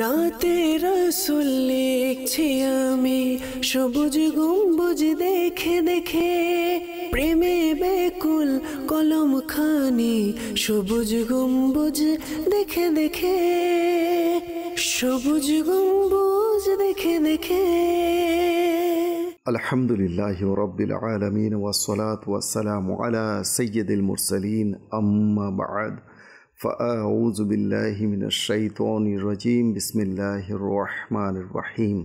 নাতে রসুল লিখছি আমি সবুজ গম্বুজ দেখে দেখে প্রেমে বেকুল কলম খানি সবুজ গম্বুজ দেখে দেখে সবুজ গম্বুজ দেখে দেখে الحمد لله رب العالمين والصلاة والسلام على سيد المرسلين أما بعد فأعوذ بالله من الشيطان الرجيم بسم الله الرحمن الرحيم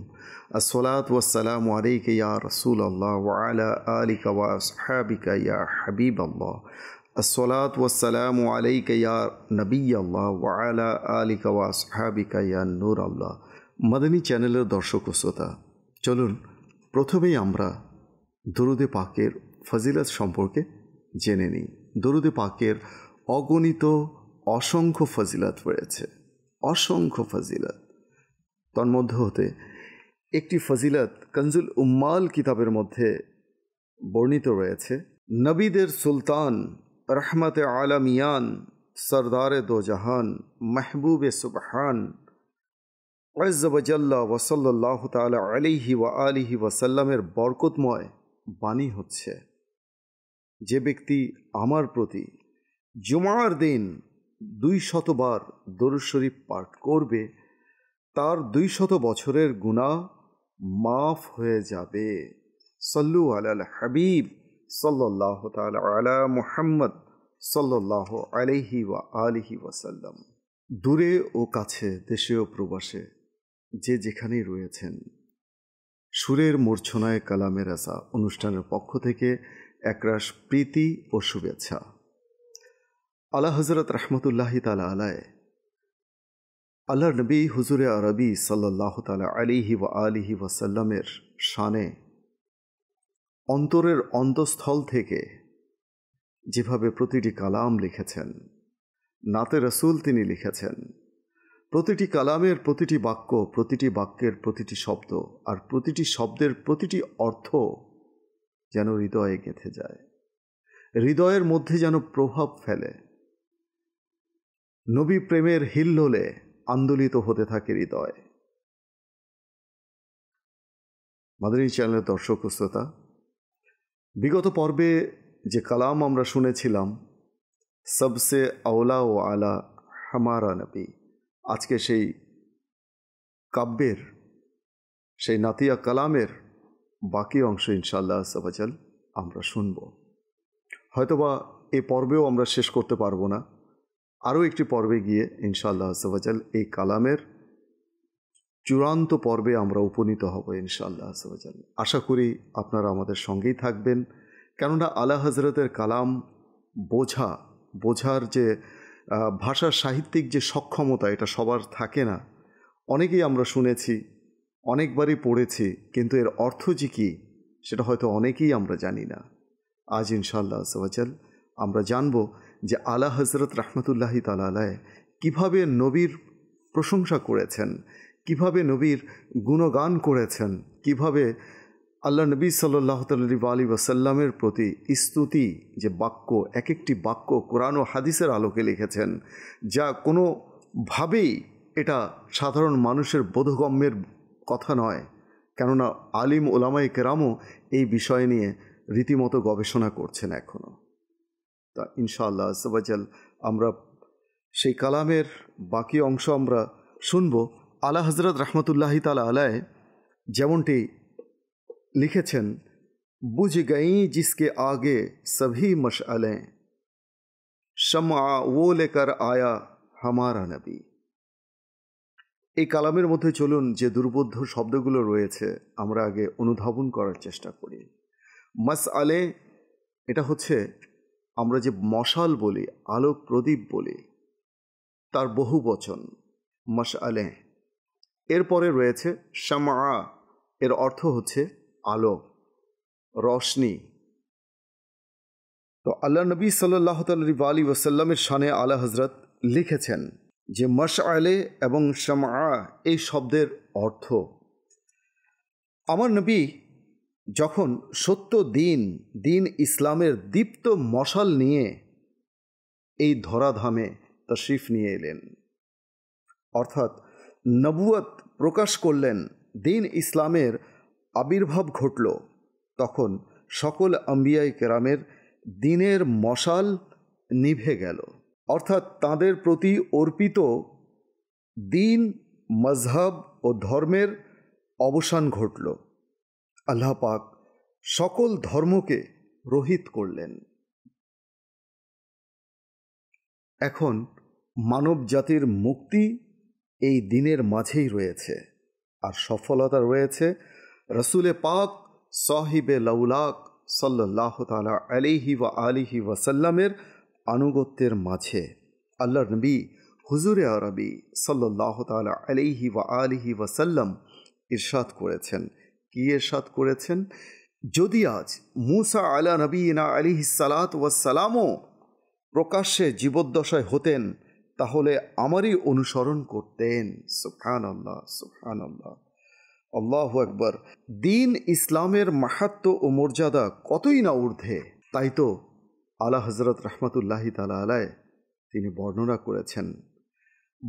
الصلاة والسلام عليك يا رسول الله وعلى آلك وأصحابك يا حبيب الله الصلاة والسلام عليك يا نبي الله وعلى آلك وأصحابك يا نور الله مدني চ্যানেলের দর্শক শ্রোতা চলুন প্রথমেই আমরা দরুদে পাকের ফজিলত সম্পর্কে জেনে নিই দরুদে পাকের অগণিত অসংখ্য ফজিলাত রয়েছে অসংখ্য ফজিলাত মধ্যে হতে একটি ফজিলাত কঞ্জুল উম্মাল কিতাবের মধ্যে বর্ণিত রয়েছে নবীদের সুলতান রহমতে আলমিয়ান সরদারে দোজাহান মেহবুবে সুবহান ওয়াজ্জাবাজাল্লা ওসল্লাহ তাল আলিহি ওয়া আলিহি ওয়াসাল্লামের বরকতময় বাণী হচ্ছে যে ব্যক্তি আমার প্রতি জুমার দিন দুই শতবার দরুদ শরীফ পাঠ করবে তার দুই শত বছরের গুণা মাফ হয়ে যাবে সল্লু আলাল হাবিব সাল্লাহ তাল আলা মুহাম্মদ সাল্লাহ আলহি ওয়া আলহি ওয়াসাল্লাম দূরে ও কাছে দেশে ও প্রবাসে যে যেখানেই রয়েছেন সুরের মূর্ছনায় কালামের আসা অনুষ্ঠানের পক্ষ থেকে একরাশ প্রীতি ও শুভেচ্ছা আলা হজরত রহমতুল্লাহ তালা আলায় আল্লাহ নবী হুজুরে আরবি সাল্লাহ তালা আলিহি ও আলিহি ওয়াসাল্লামের শানে অন্তরের অন্তঃস্থল থেকে যেভাবে প্রতিটি কালাম লিখেছেন নাতে রসুল তিনি লিখেছেন প্রতিটি কালামের প্রতিটি বাক্য প্রতিটি বাক্যের প্রতিটি শব্দ আর প্রতিটি শব্দের প্রতিটি অর্থ যেন হৃদয়ে গেঁথে যায় হৃদয়ের মধ্যে যেন প্রভাব ফেলে নবী প্রেমের হিল্লোলে আন্দোলিত হতে থাকে হৃদয় মাদানী চ্যানেলের দর্শক শ্রোতা বিগত পর্বে যে কালাম আমরা শুনেছিলাম সবসে আওলা ও আলা হামারা নবী আজকে সেই কাব্যের সেই নাতিয়া কালামের বাকি অংশ ইনশাল্লাহ সবাচাল আমরা শুনব হয়তোবা এ পর্বেও আমরা শেষ করতে পারবো না আরও একটি পর্বে গিয়ে ইনশাল্লাহ সবাজাল এই কালামের চূড়ান্ত পর্বে আমরা উপনীত হব ইনশাল্লাহ সবাজাল আশা করি আপনারা আমাদের সঙ্গেই থাকবেন কেননা আলা হজরতের কালাম বোঝা বোঝার যে ভাষার সাহিত্যিক যে সক্ষমতা এটা সবার থাকে না অনেকেই আমরা শুনেছি অনেকবারই পড়েছি কিন্তু এর অর্থ যে কী সেটা হয়তো অনেকেই আমরা জানি না আজ ইনশাল্লাহ সবাজাল আমরা জানব যে আলা হজরত রহমতুল্লাহি তালালায় কিভাবে নবীর প্রশংসা করেছেন কিভাবে নবীর গুণগান করেছেন কিভাবে আল্লাহ নবী সাল্লাহ আলী ওয়াসাল্লামের প্রতি স্তুতি যে বাক্য এক একটি বাক্য কোরআন ও হাদিসের আলোকে লিখেছেন যা কোনোভাবেই এটা সাধারণ মানুষের বোধগম্যের কথা নয় কেননা আলিম ওলামাই কেরামও এই বিষয় নিয়ে রীতিমতো গবেষণা করছেন এখনও তা ইনশাআল্লাহ আসাবাজাল আমরা সেই কালামের বাকি অংশ আমরা শুনব আলা হজরত রহমতুল্লাহি তালা আলায় যেমনটি লিখেছেন বুঝ গাই জিসকে আগে সভি আলে শমা ও লেকার আয়া হামারা নবী এই কালামের মধ্যে চলুন যে দুর্বোধ্য শব্দগুলো রয়েছে আমরা আগে অনুধাবন করার চেষ্টা করি মাস আলে এটা হচ্ছে আমরা যে মশাল বলি আলোক প্রদীপ বলি তার বহু বচন মশালে এরপরে রয়েছে শামা এর অর্থ হচ্ছে আলো রশনি তো আল্লাহ নবী সাল্লাহ আলী ওসাল্লামের সানে আলা হজরত লিখেছেন যে মশ আলে এবং শামা এই শব্দের অর্থ আমার নবী যখন সত্য দিন দিন ইসলামের দীপ্ত মশাল নিয়ে এই ধরাধামে তশরিফ নিয়ে এলেন অর্থাৎ নবুয়ত প্রকাশ করলেন দিন ইসলামের আবির্ভাব ঘটল তখন সকল আম্বিয়াই কেরামের দিনের মশাল নিভে গেল অর্থাৎ তাদের প্রতি অর্পিত দিন মজহব ও ধর্মের অবসান ঘটল আল্লাহ পাক সকল ধর্মকে রোহিত করলেন এখন মানব জাতির মুক্তি এই দিনের মাঝেই রয়েছে আর সফলতা রয়েছে রসুলে পাক সাহিবে লাউলাক সাল্লাহ তালা আলিহি ওয়া আলিহি ওয়াসাল্লামের আনুগত্যের মাঝে আল্লাহ নবী হুজুরে আরবি সাল্লাহ তালা আলিহি ওয়া আলিহি ওয়াসাল্লাম ইরশাদ করেছেন কি এরশাদ করেছেন যদি আজ মুসা আলা নবী না আলী সালাত ওয়াসালামও প্রকাশ্যে জীবদ্দশায় হতেন তাহলে আমারই অনুসরণ করতেন সুফান আল্লাহ সুফান আল্লাহ আল্লাহ একবার দিন ইসলামের মাহাত্ম ও মর্যাদা কতই না ঊর্ধ্বে তাই তো আলা হজরত রহমতুল্লাহি তালা আলায় তিনি বর্ণনা করেছেন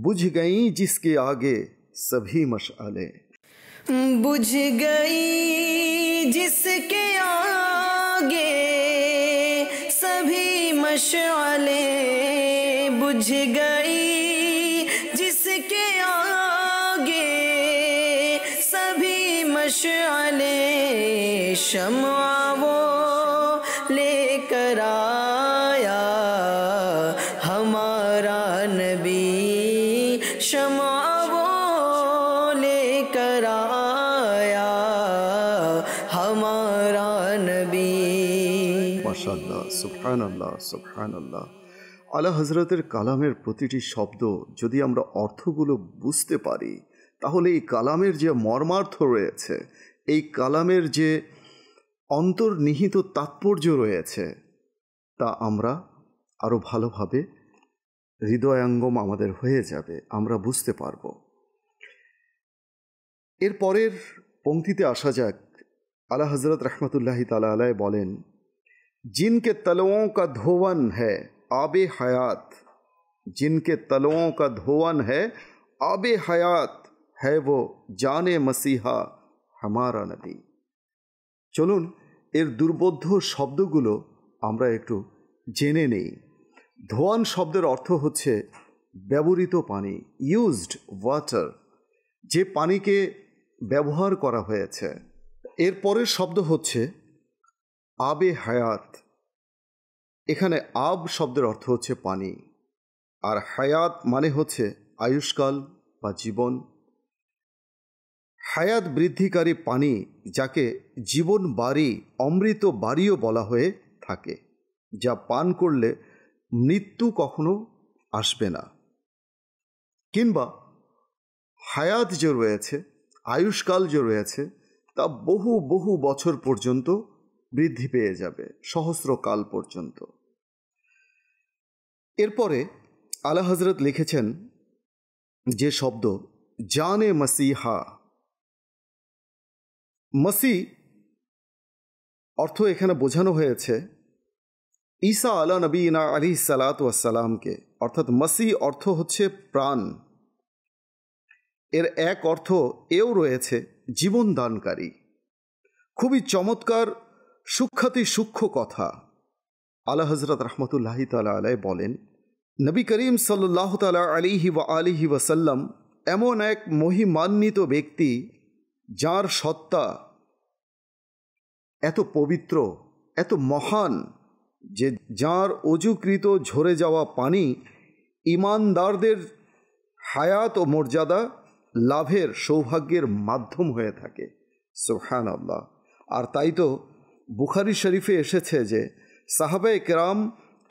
বুঝ গাই জিসকে আগে সভি আলে बुझ गई जिसके आगे सभी मशाले बुझ गई जिसके आगे सभी मशाले शमा মাশাল্লাহ সুবহানাল্লাহ সুবহানাল্লাহ আলা হজরতের কালামের প্রতিটি শব্দ যদি আমরা অর্থগুলো বুঝতে পারি তাহলে এই কালামের যে মর্মার্থ রয়েছে এই কালামের যে অন্তর্নিহিত তাৎপর্য রয়েছে তা আমরা আরও ভালোভাবে হৃদয়াঙ্গম আমাদের হয়ে যাবে আমরা বুঝতে পারব এর পরের পঙ্ক্তিতে আসা যাক আলা হজরত রহমতুল্লাহি তালা আলায় বলেন जिनके तलवों का धोवन है आब हयात जिनके तलवों का धोवन है आब हयात है वो जाने মসিহা हमारा নবী চলুন এর দুর্বোধ্য শব্দগুলো আমরা একটু জেনে নেই ধোয়ান শব্দের অর্থ হচ্ছে ব্যবহৃত পানি ইউজড ওয়াটার যে পানিকে ব্যবহার করা হয়েছে এর পরের শব্দ হচ্ছে আবে হায়াত এখানে আব শব্দের অর্থ হচ্ছে পানি আর হায়াত মানে হচ্ছে আয়ুষ্কাল বা জীবন হায়াত বৃদ্ধিকারী পানি যাকে জীবন বাড়ি অমৃত বাড়িও বলা হয়ে থাকে যা পান করলে মৃত্যু কখনো আসবে না কিংবা হায়াত যে রয়েছে আয়ুষ্কাল যে রয়েছে তা বহু বহু বছর পর্যন্ত বৃদ্ধি পেয়ে যাবে সহস্র কাল পর্যন্ত এরপরে আলা হজরত লিখেছেন যে শব্দ জানে মসিহা মাসি অর্থ এখানে বোঝানো হয়েছে ঈসা আলা নবীনা আলী সালাত ওয়াসালামকে অর্থাৎ মাসি অর্থ হচ্ছে প্রাণ এর এক অর্থ এও রয়েছে জীবন দানকারী খুবই চমৎকার সূক্ষাতি সূক্ষ্ম কথা আলা হজরত রহমতুল্লাহ তালা আলাই বলেন নবী করিম সাল্লাহ তালা আলিহি ওয়া আলিহি ওয়াসাল্লাম এমন এক মহিমান্বিত ব্যক্তি যার সত্তা এত পবিত্র এত মহান যে যার অজুকৃত ঝরে যাওয়া পানি ইমানদারদের হায়াত ও মর্যাদা লাভের সৌভাগ্যের মাধ্যম হয়ে থাকে সোহান আল্লাহ আর তাই তো বুখারি শরীফে এসেছে যে সাহাবে কেরাম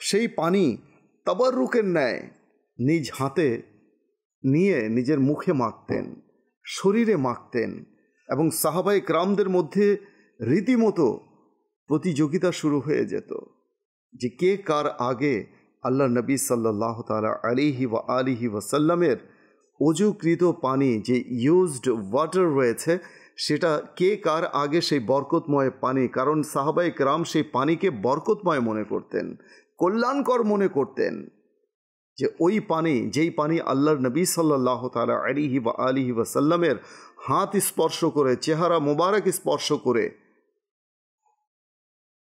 সেই পানি তাবারুকের ন্যায় নিজ হাতে নিয়ে নিজের মুখে মাখতেন শরীরে মাখতেন এবং সাহাবাই ক্রামদের মধ্যে রীতিমতো প্রতিযোগিতা শুরু হয়ে যেত যে কে কার আগে আল্লাহ নবী সাল্লাহ তালা আলিহি বা আলিহি ওয়াসাল্লামের অজুকৃত পানি যে ইউজড ওয়াটার রয়েছে সেটা কে কার আগে সেই বরকতময় পানি কারণ সাহাবাইক রাম সেই পানিকে বরকতময় মনে করতেন কল্যাণকর মনে করতেন যে ওই পানি যেই পানি আল্লাহর নবী সাল্লাহ তালা আলিহি বা আলিহি সাল্লামের হাত স্পর্শ করে চেহারা মোবারক স্পর্শ করে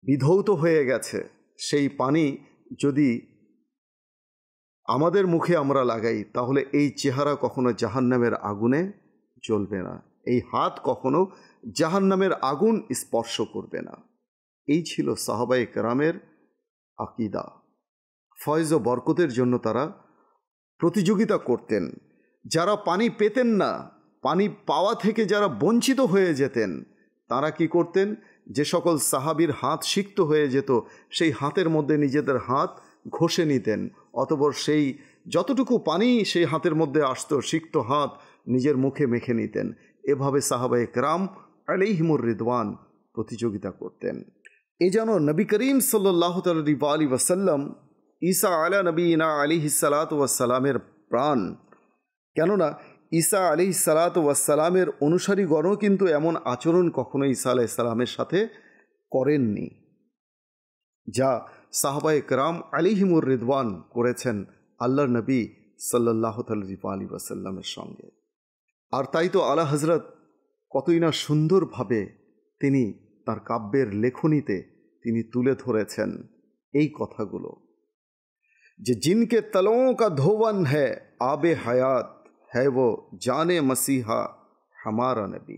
বিধৌত হয়ে গেছে সেই পানি যদি আমাদের মুখে আমরা লাগাই তাহলে এই চেহারা কখনো জাহান্নামের আগুনে জ্বলবে না এই হাত কখনো জাহান্নামের আগুন স্পর্শ করবে না এই ছিল সাহাবাই কেরামের আকিদা ফয়জ ও বরকতের জন্য তারা প্রতিযোগিতা করতেন যারা পানি পেতেন না পানি পাওয়া থেকে যারা বঞ্চিত হয়ে যেতেন তারা কি করতেন যে সকল সাহাবির হাত সিক্ত হয়ে যেত সেই হাতের মধ্যে নিজেদের হাত ঘষে নিতেন অতপর সেই যতটুকু পানি সেই হাতের মধ্যে আসত সিক্ত হাত নিজের মুখে মেখে নিতেন এভাবে সাহাবা একরাম আলিহিমুর রিদওয়ান প্রতিযোগিতা করতেন এ যেন নবী করিম সাল্লাহ আলী ওয়াসাল্লাম ঈসা আলা ইনা আলী হিসালাত ওয়াসালামের প্রাণ কেননা ঈসা আলী সালাত ওয়াসালামের অনুসারীগণও কিন্তু এমন আচরণ কখনো ঈসা আলাহ সালামের সাথে করেননি যা সাহবা একরাম আলিহিমুর রিদওয়ান করেছেন আল্লাহ নবী সাল্লাহ তালিফ আলী ওয়াসাল্লামের সঙ্গে আর তাই তো আলা হজরত কতই না সুন্দরভাবে তিনি তার কাব্যের লেখনীতে তিনি তুলে ধরেছেন এই কথাগুলো যে জিনকে তলো কা ধোবন হ্যায় আবে হায়াত হ্যায় জানে মসিহা হামারা নবী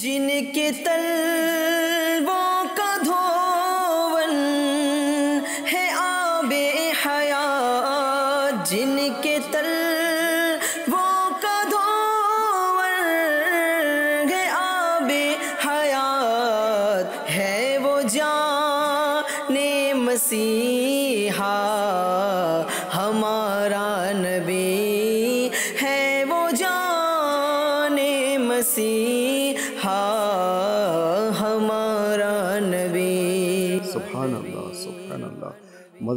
জিনকে তলবো কা ধো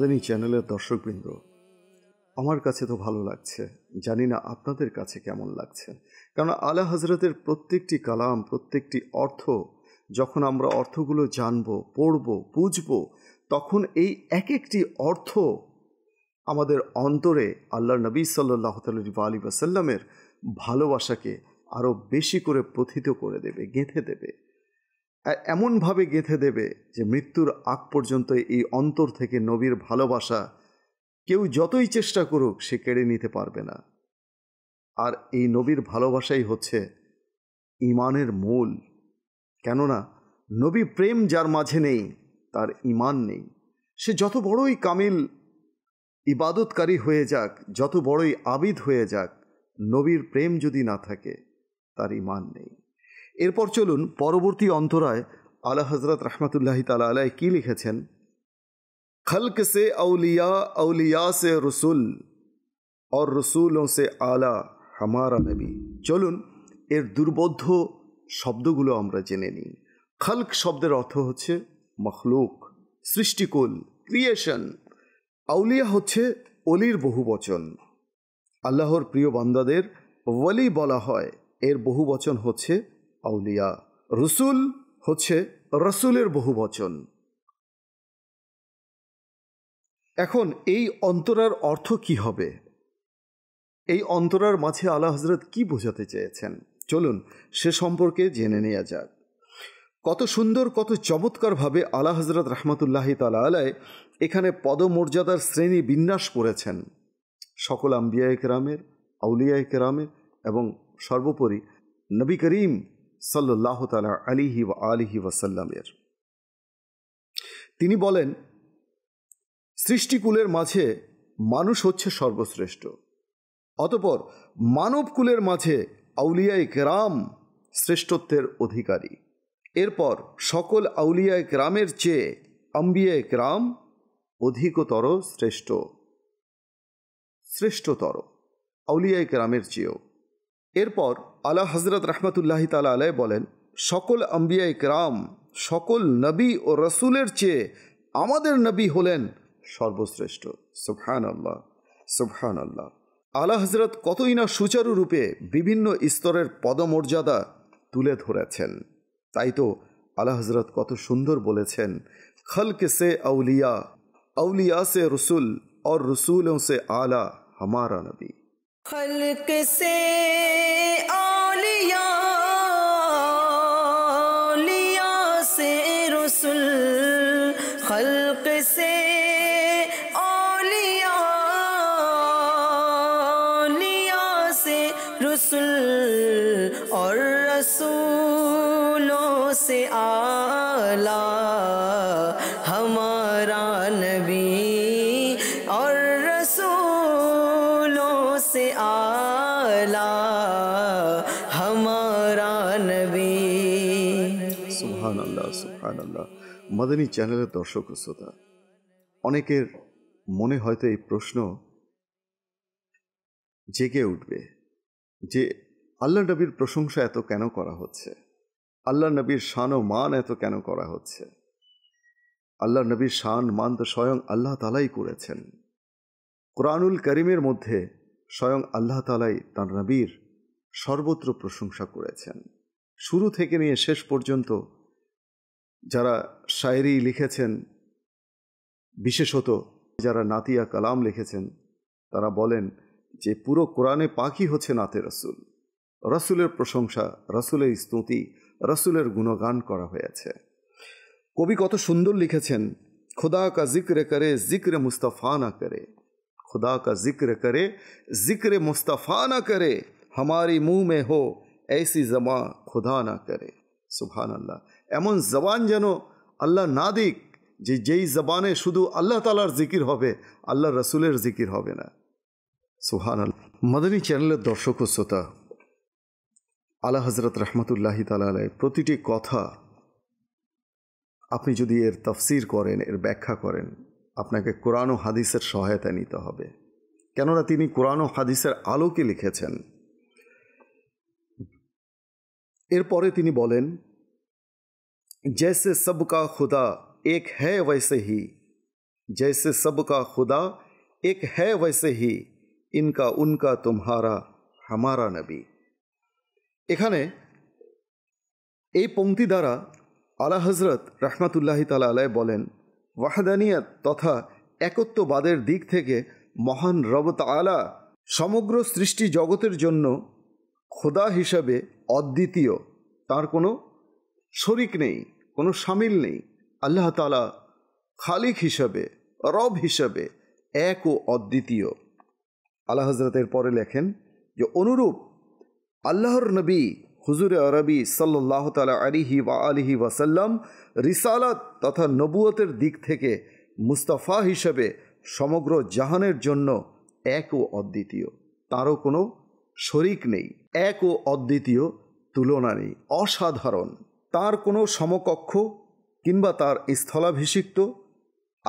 আমাদের এই চ্যানেলের দর্শকবৃন্দ আমার কাছে তো ভালো লাগছে জানি না আপনাদের কাছে কেমন লাগছে কারণ আলা হজরতের প্রত্যেকটি কালাম প্রত্যেকটি অর্থ যখন আমরা অর্থগুলো জানব পড়ব বুঝব তখন এই এক একটি অর্থ আমাদের অন্তরে আল্লাহ নবী সাল্লাহ আলী ওয়াসাল্লামের ভালোবাসাকে আরও বেশি করে প্রথিত করে দেবে গেঁথে দেবে এমনভাবে গেঁথে দেবে যে মৃত্যুর আগ পর্যন্ত এই অন্তর থেকে নবীর ভালোবাসা কেউ যতই চেষ্টা করুক সে কেড়ে নিতে পারবে না আর এই নবীর ভালোবাসাই হচ্ছে ইমানের মূল কেননা নবী প্রেম যার মাঝে নেই তার ইমান নেই সে যত বড়ই কামিল ইবাদতকারী হয়ে যাক যত বড়ই আবিদ হয়ে যাক নবীর প্রেম যদি না থাকে তার ইমান নেই এরপর চলুন পরবর্তী অন্তরায় আলা হজরত রহমতুল্লাহ তালা আলায় কী লিখেছেন খলক সে আউলিয়া আউলিয়া সে রসুল আর রসুল সে আলা হামারা নবী চলুন এর দুর্বোধ্য শব্দগুলো আমরা জেনে নিই খলক শব্দের অর্থ হচ্ছে মখলুক সৃষ্টিকুল ক্রিয়েশন আউলিয়া হচ্ছে অলির বহু বচন আল্লাহর প্রিয় বান্দাদের ওয়ালি বলা হয় এর বহু বচন হচ্ছে আউলিয়া রসুল হচ্ছে রসুলের বহু বচন এখন এই অন্তরার অর্থ কি হবে এই অন্তরার মাঝে আলা হজরত কি বোঝাতে চেয়েছেন চলুন সে সম্পর্কে জেনে নেওয়া যাক কত সুন্দর কত চমৎকারভাবে আলা হজরত রহমতুল্লাহি তালা আলায় এখানে পদমর্যাদার শ্রেণী বিন্যাস করেছেন সকল আম্বিয়া একরামের আউলিয়া একরামের এবং সর্বোপরি নবী করিম সাল্লাহ তালা আলিহি ও আলিহি ওয়াসাল্লামের তিনি বলেন সৃষ্টিকুলের মাঝে মানুষ হচ্ছে সর্বশ্রেষ্ঠ অতপর মানবকুলের মাঝে আউলিয়ায় গ্রাম শ্রেষ্ঠত্বের অধিকারী এরপর সকল আউলিয়ায় গ্রামের চেয়ে আম্বিয়ায় গ্রাম অধিকতর শ্রেষ্ঠ শ্রেষ্ঠতর আউলিয়ায় গ্রামের চেয়েও এরপর আলা হজরত রহমতুল্লাহি তালা আলাই বলেন সকল আম্বিয়া ইকরাম সকল নবী ও রসুলের চেয়ে আমাদের নবী হলেন সর্বশ্রেষ্ঠ সুফহান আল্লাহ সুফহান আল্লাহ আলা হজরত কতই না সুচারুরূপে বিভিন্ন স্তরের পদমর্যাদা তুলে ধরেছেন তাই তো আলা হজরত কত সুন্দর বলেছেন খলকে সে আউলিয়া আউলিয়া সে রসুল ও রসুল সে আলা হামারা নবী खलक से आ সুহান আল্লাহ সুহান আল্লাহ মাদানী চ্যানেলের দর্শক শ্রোতা অনেকের মনে হয়তো এই প্রশ্ন জেগে উঠবে যে আল্লাহ নবীর প্রশংসা এত কেন করা হচ্ছে আল্লাহ নবীর শান ও মান এত কেন করা হচ্ছে আল্লাহ নবীর শান মান তো স্বয়ং আল্লাহ তালাই করেছেন কোরআনুল করিমের মধ্যে স্বয়ং আল্লাহ তালাই তাঁর নবীর সর্বত্র প্রশংসা করেছেন শুরু থেকে নিয়ে শেষ পর্যন্ত যারা শায়েরি লিখেছেন বিশেষত যারা নাতিয়া কালাম লিখেছেন তারা বলেন যে পুরো কোরআনে পাখি হচ্ছে নাতে রসুল রসুলের প্রশংসা রসুলের স্তুতি রসুলের গুণগান করা হয়েছে কবি কত সুন্দর লিখেছেন খোদা কা জিক্রে করে জিক্রে মুস্তাফা না করে খোদা কা জিক্র করে জিক্রে মুস্তাফা না করে हमारी মুহ মে হো এসি জমা खुदा না করে সুবহান আল্লাহ এমন জবান যেন আল্লাহ না দিক যে যেই জবানে শুধু আল্লাহ তালার জিকির হবে আল্লাহ রসুলের জিকির হবে না সুহান আল্লাহ মাদানী চ্যানেলের দর্শক ও শ্রোতা আলা হজরত রহমতুল্লাহি তালালে প্রতিটি কথা আপনি যদি এর তফসির করেন এর ব্যাখ্যা করেন আপনাকে কোরআন ও হাদিসের সহায়তা নিতে হবে কেননা তিনি কোরআন ও হাদিসের আলোকে লিখেছেন এরপরে তিনি বলেন जैसे सबका खुदा एक है वैसे ही जैसे सबका खुदा एक है वैसे ही ইনকা উনকা তুমহারা হামারা নবী এখানে এই পঙ্ক্তি দ্বারা আলা হজরত রহমাতুল্লাহি তালা আলায় বলেন ওয়াহাদানিয়াত তথা একত্ববাদের দিক থেকে মহান রবত আলা সমগ্র সৃষ্টি জগতের জন্য খোদা হিসাবে অদ্বিতীয় তার কোনো শরিক নেই কোনো সামিল নেই আল্লাহ তালা খালিক হিসাবে রব হিসাবে এক ও অদ্বিতীয় আল্লাহ হজরতের পরে লেখেন যে অনুরূপ আল্লাহর নবী হুজুরে আরবি সাল্লাহ তালা আলিহি বা আলিহি ওয়াসাল্লাম রিসালাত তথা নবুয়তের দিক থেকে মুস্তাফা হিসেবে সমগ্র জাহানের জন্য এক ও অদ্বিতীয় তারও কোনো শরিক নেই এক ও অদ্বিতীয় তুলনা নেই অসাধারণ তার কোনো সমকক্ষ কিংবা তার স্থলাভিষিক্ত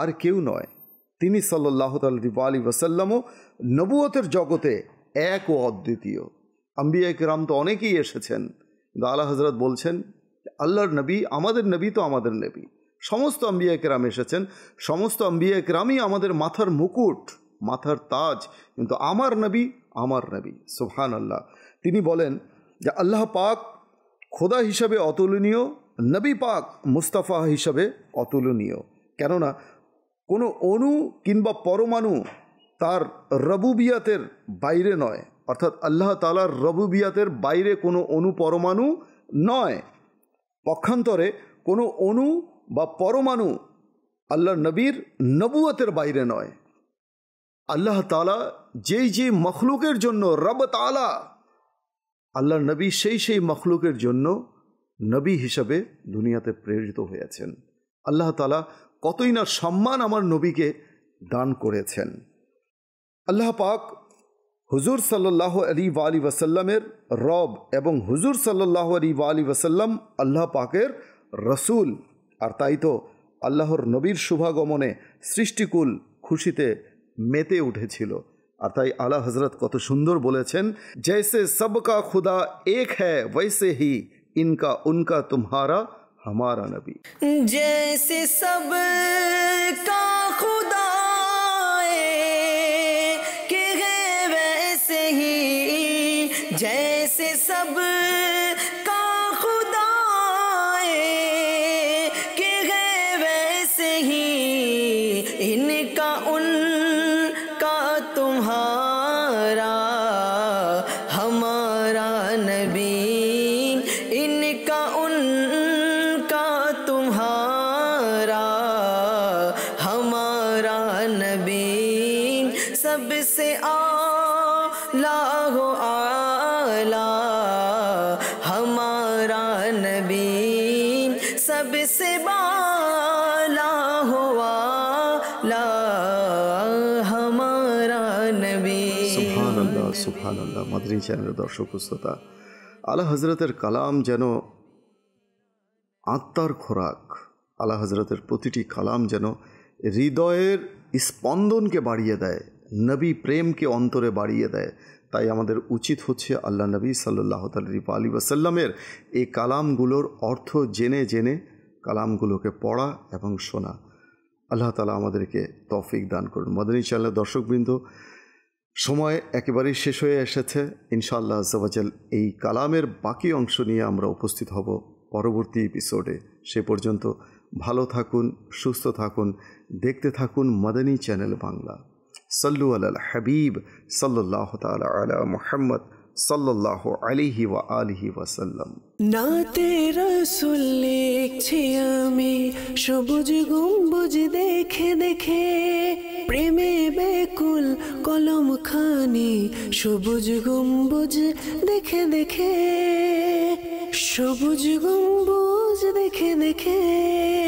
আর কেউ নয় তিনি সাল্লাহ আলী ওসাল্লামও নবুয়তের জগতে এক ও অদ্বিতীয় আম্বিয়া রাম তো অনেকেই এসেছেন কিন্তু আল্লাহ হজরত বলছেন আল্লাহর নবী আমাদের নবী তো আমাদের নবী সমস্ত আম্বিয়া কেরাম এসেছেন সমস্ত আম্বিয়া কেরামই আমাদের মাথার মুকুট মাথার তাজ কিন্তু আমার নবী আমার নবী সুহান আল্লাহ তিনি বলেন যে আল্লাহ পাক খোদা হিসাবে অতুলনীয় নবী পাক মুস্তাফা হিসাবে অতুলনীয় কেননা কোনো অণু কিংবা পরমাণু তার রবুবিয়াতের বাইরে নয় অর্থাৎ আল্লাহ তালার রবুবিয়াতের বাইরে কোনো অণু পরমাণু নয় পক্ষান্তরে কোনো অণু বা পরমাণু আল্লাহ নবীর নবুয়তের বাইরে নয় আল্লাহ তালা যেই যে মখলুকের জন্য রব তালা আল্লাহ নবী সেই সেই মখলুকের জন্য নবী হিসাবে দুনিয়াতে প্রেরিত হয়েছেন আল্লাহ তালা কতই না সম্মান আমার নবীকে দান করেছেন আল্লাহ পাক হুজুর সাল্লাহ আলী আলী ওয়াসাল্লামের রব এবং হুজুর সাল্লাহ আলী আলী ওয়াসাল্লাম আল্লাহ পাকের রসুল আর তাই তো আল্লাহর নবীর শুভাগমনে সৃষ্টিকুল খুশিতে মেতে উঠেছিল আর आला हजरत হজরত सुंदर সুন্দর বলেছেন জৈসে সবকা খুদা এক वैसे ही इनका उनका तुम्हारा हमारा नबी जैसे सब का खुदा के वैसे ही जैसे सब নাজরিন চ্যানেলের দর্শক শ্রোতা আলা হজরতের কালাম যেন আত্মার খোরাক আলা হজরতের প্রতিটি কালাম যেন হৃদয়ের স্পন্দনকে বাড়িয়ে দেয় নবী প্রেমকে অন্তরে বাড়িয়ে দেয় তাই আমাদের উচিত হচ্ছে আল্লাহ নবী সাল্লাহ তালিফ আলী ওয়াসাল্লামের এই কালামগুলোর অর্থ জেনে জেনে কালামগুলোকে পড়া এবং শোনা আল্লাহ তালা আমাদেরকে তফিক দান করুন মদনী চাল্লা দর্শকবৃন্দ সময় একেবারেই শেষ হয়ে এসেছে ইনশাআল্লাহ আজাল এই কালামের বাকি অংশ নিয়ে আমরা উপস্থিত হব পরবর্তী এপিসোডে সে পর্যন্ত ভালো থাকুন সুস্থ থাকুন দেখতে থাকুন মাদানী চ্যানেল বাংলা সল্লু আল হাবিব সাল্লাহ তালা আলা মোহাম্মদ সাল্লাহ আলিহি ওয়া আলিহি ওয়াসাল্লাম নাতে রসুল লিখছি আমি সবুজ গুম্বুজ দেখে দেখে প্রেমে বেকুল কলম খানি সবুজ গম্বুজ দেখে দেখে সবুজ গম্বুজ দেখে দেখে